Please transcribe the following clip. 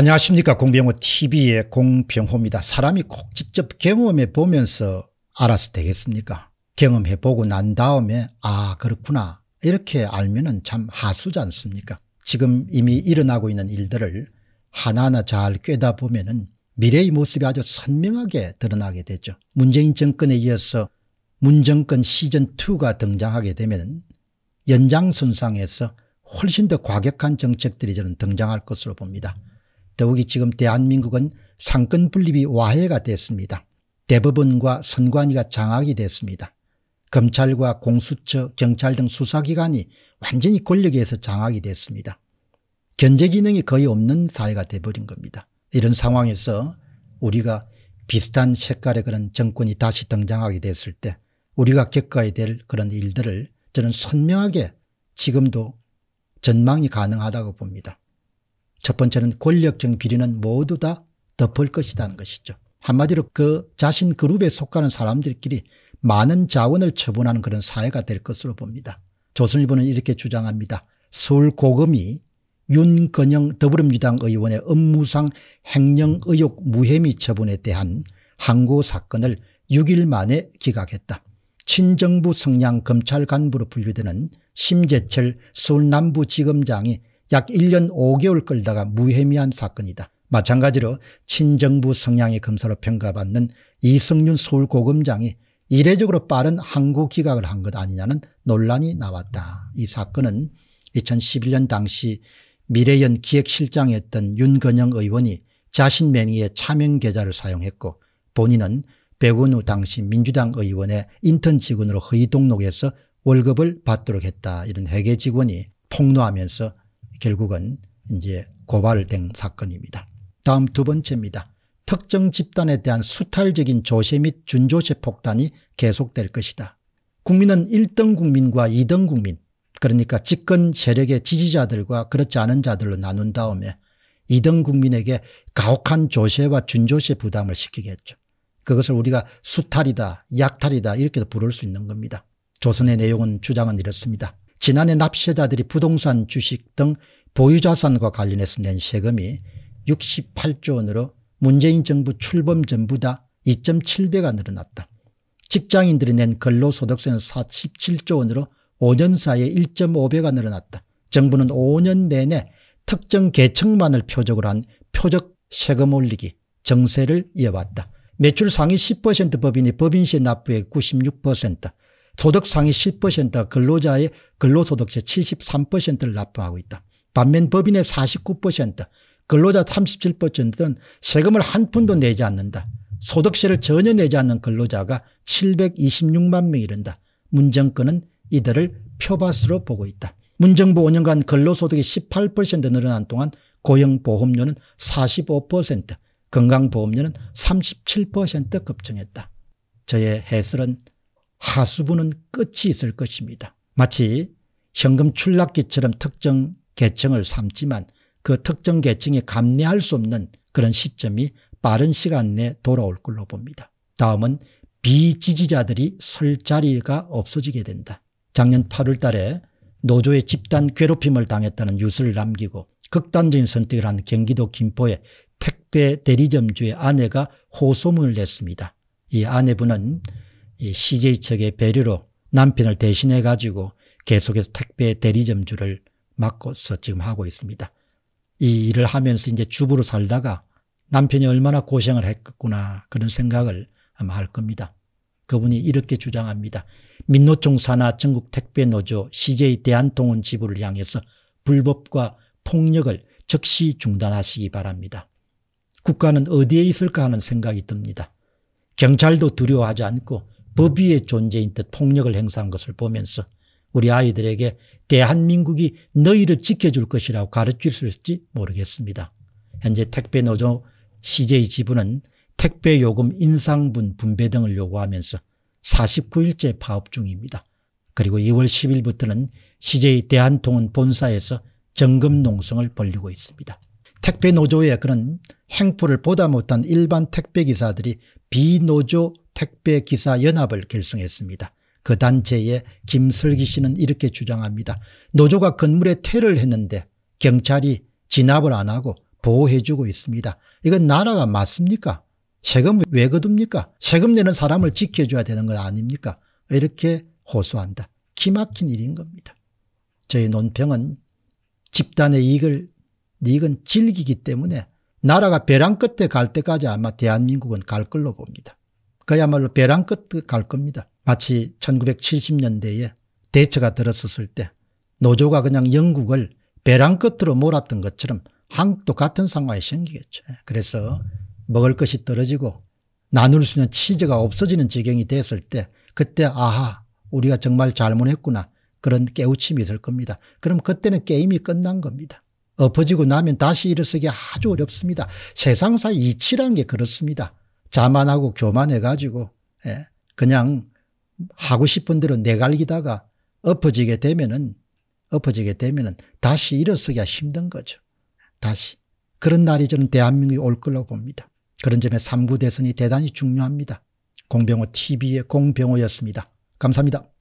안녕하십니까 공병호 tv의 공병호입니다. 사람이 꼭 직접 경험해 보면서 알아서 되겠습니까 경험해 보고 난 다음에 아 그렇구나 이렇게 알면 참 하수지 않습니까 지금 이미 일어나고 있는 일들을 하나하나 잘 꿰다 보면 은 미래의 모습이 아주 선명하게 드러나게 되죠. 문재인 정권에 이어서 문정권 시즌2가 등장하게 되면 연장선상에서 훨씬 더 과격한 정책들이 저는 등장할 것으로 봅니다. 더욱이 지금 대한민국은 상권 분립이 와해가 됐습니다. 대법원과 선관위가 장악이 됐습니다. 검찰과 공수처, 경찰 등 수사기관이 완전히 권력에서 장악이 됐습니다. 견제 기능이 거의 없는 사회가 돼버린 겁니다. 이런 상황에서 우리가 비슷한 색깔의 그런 정권이 다시 등장하게 됐을 때 우리가 겪어야 될 그런 일들을 저는 선명하게 지금도 전망이 가능하다고 봅니다. 첫 번째는 권력적 비리는 모두 다 덮을 것이라는 것이죠. 한마디로 그 자신 그룹에 속하는 사람들끼리 많은 자원을 처분하는 그런 사회가 될 것으로 봅니다. 조선일보는 이렇게 주장합니다. 서울 고검이 윤건영 더불어민주당 의원의 업무상 횡령 의혹 무혐의 처분에 대한 항고 사건을 6일 만에 기각했다. 친정부 성향 검찰 간부로 분류되는 심재철 서울 남부지검장이 약 1년 5개월 끌다가 무혐의한 사건이다. 마찬가지로 친정부 성향의 검사로 평가받는 이성윤 서울고검장이 이례적으로 빠른 항구 기각을 한 것 아니냐는 논란이 나왔다. 이 사건은 2011년 당시 미래연 기획실장이었던 윤건영 의원이 자신 명의의 차명 계좌를 사용했고 본인은 백은우 당시 민주당 의원의 인턴 직원으로 허위 등록해서 월급을 받도록 했다. 이런 회계 직원이 폭로하면서 결국은 이제 고발된 사건입니다. 다음 두 번째입니다. 특정 집단에 대한 수탈적인 조세 및 준조세 폭탄이 계속될 것이다. 국민은 1등 국민과 2등 국민 그러니까 집권 세력의 지지자들과 그렇지 않은 자들로 나눈 다음에 2등 국민에게 가혹한 조세와 준조세 부담을 시키겠죠. 그것을 우리가 수탈이다 약탈이다 이렇게 부를 수 있는 겁니다. 조선의 내용은 주장은 이렇습니다. 지난해 납세자들이 부동산 주식 등 보유자산과 관련해서 낸 세금이 68조 원으로 문재인 정부 출범 전보다 2.7배가 늘어났다. 직장인들이 낸 근로소득세는 47조 원으로 5년 사이에 1.5배가 늘어났다. 정부는 5년 내내 특정 계층만을 표적으로 한 표적 세금 올리기 정세를 이어왔다. 매출 상위 10% 법인이 법인세 납부의 96%, 소득상위 10% 근로자의 근로소득세 73%를 납부하고 있다. 반면 법인의 49% 근로자 37%는 세금을 한 푼도 내지 않는다. 소득세를 전혀 내지 않는 근로자가 726만 명이 른다. 문정권은 이들을 표밭으로 보고 있다. 문정부 5년간 근로소득이 18% 늘어난 동안 고용보험료는 45%, 건강보험료는 37% 급증했다. 저의 해설은 하수부는 끝이 있을 것입니다. 마치 현금 출납기처럼 특정 계층을 삼지만 그 특정 계층이 감내할 수 없는 그런 시점이 빠른 시간 내에 돌아올 걸로 봅니다. 다음은 비지지자들이 설 자리가 없어지게 된다. 작년 8월 달에 노조의 집단 괴롭힘을 당했다는 뉴스를 남기고 극단적인 선택을 한 경기도 김포의 택배 대리점주의 아내가 호소문을 냈습니다. 이 아내분은 이 CJ 측의 배려로 남편을 대신해 가지고 계속해서 택배 대리점주를 맡고서 지금 하고 있습니다. 이 일을 하면서 이제 주부로 살다가 남편이 얼마나 고생을 했겠구나 그런 생각을 아마 할 겁니다. 그분이 이렇게 주장합니다. 민노총 산하 전국 택배노조 CJ 대한통운 지부를 향해서 불법과 폭력을 즉시 중단하시기 바랍니다. 국가는 어디에 있을까 하는 생각이 듭니다. 경찰도 두려워하지 않고 법 위의 존재인 듯 폭력을 행사한 것을 보면서 우리 아이들에게 대한민국이 너희를 지켜줄 것이라고 가르칠 수 있을지 모르겠습니다. 현재 택배 노조 CJ 지부는 택배 요금 인상분 분배 등을 요구하면서 49일째 파업 중입니다. 그리고 2월 10일부터는 CJ 대한통운 본사에서 정금 농성을 벌리고 있습니다. 택배 노조의 그런 행포를 보다 못한 일반 택배 기사들이 비노조 택배기사연합을 결성했습니다. 그 단체에 김설기 씨는 이렇게 주장합니다. 노조가 건물에 퇴를 했는데 경찰이 진압을 안 하고 보호해주고 있습니다. 이건 나라가 맞습니까? 세금 왜 거둡니까? 세금 내는 사람을 지켜줘야 되는 것 아닙니까? 이렇게 호소한다. 기막힌 일인 겁니다. 저희 논평은 집단의 이익을 이익은 즐기기 때문에 나라가 벼랑 끝에 갈 때까지 아마 대한민국은 갈 걸로 봅니다. 그야말로 벼랑 끝갈 겁니다. 마치 1970년대에 대처가 들었었을 때 노조가 그냥 영국을 벼랑 끝으로 몰았던 것처럼 한국도 같은 상황이 생기겠죠. 그래서 먹을 것이 떨어지고 나눌 수 있는 치즈가 없어지는 지경이 됐을 때 그때 아하 우리가 정말 잘못했구나 그런 깨우침이 있을 겁니다. 그럼 그때는 게임이 끝난 겁니다. 엎어지고 나면 다시 일어서기 아주 어렵습니다. 세상사 이치라는 게 그렇습니다. 자만하고 교만해가지고 예, 그냥 하고 싶은 대로 내갈기다가 엎어지게 되면은 엎어지게 되면은 다시 일어서기가 힘든 거죠. 다시 그런 날이 저는 대한민국이 올 걸로 봅니다. 그런 점에 3구 대선이 대단히 중요합니다. 공병호 TV의 공병호였습니다. 감사합니다.